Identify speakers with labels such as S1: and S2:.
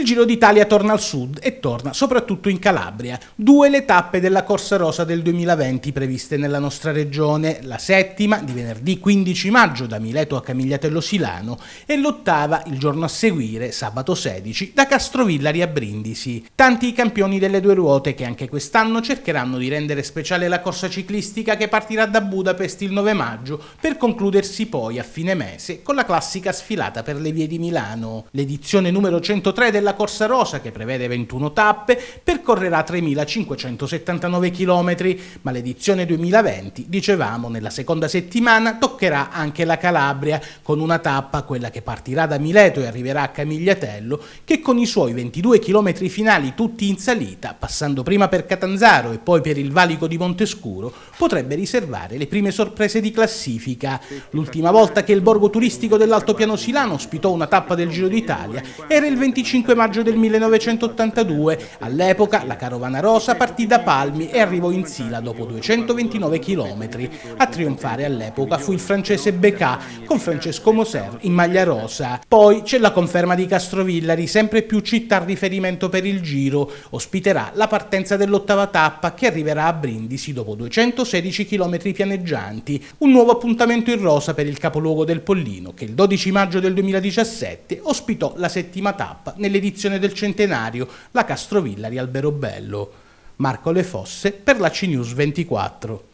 S1: Il Giro d'Italia torna al sud e torna soprattutto in Calabria. Due le tappe della Corsa Rosa del 2020 previste nella nostra regione, la settima di venerdì 15 maggio da Mileto a Camigliatello Silano e l'ottava il giorno a seguire, sabato 16, da Castrovillari a Brindisi. Tanti i campioni delle due ruote che anche quest'anno cercheranno di rendere speciale la corsa ciclistica che partirà da Budapest il 9 maggio per concludersi poi a fine mese con la classica sfilata per le vie di Milano. L'edizione numero 103 della della Corsa Rosa, che prevede 21 tappe, percorrerà 3.579 km, ma l'edizione 2020, dicevamo, nella seconda settimana toccherà anche la Calabria, con una tappa, quella che partirà da Mileto e arriverà a Camigliatello, che con i suoi 22 km finali tutti in salita, passando prima per Catanzaro e poi per il valico di Montescuro, potrebbe riservare le prime sorprese di classifica. L'ultima volta che il borgo turistico dell'Altopiano Silano ospitò una tappa del Giro d'Italia era il 25 maggio del 1982. All'epoca la carovana rosa partì da Palmi e arrivò in Sila dopo 229 chilometri. A trionfare all'epoca fu il francese Becca con Francesco Moser in maglia rosa. Poi c'è la conferma di Castrovillari, sempre più città a riferimento per il Giro. Ospiterà la partenza dell'ottava tappa che arriverà a Brindisi dopo 216 chilometri pianeggianti. Un nuovo appuntamento in rosa per il capoluogo del Pollino che il 12 maggio del 2017 ospitò la settima tappa nell'edizione edizione del centenario, la Castrovillari Alberobello. Marco Le Fosse per la CNews 24.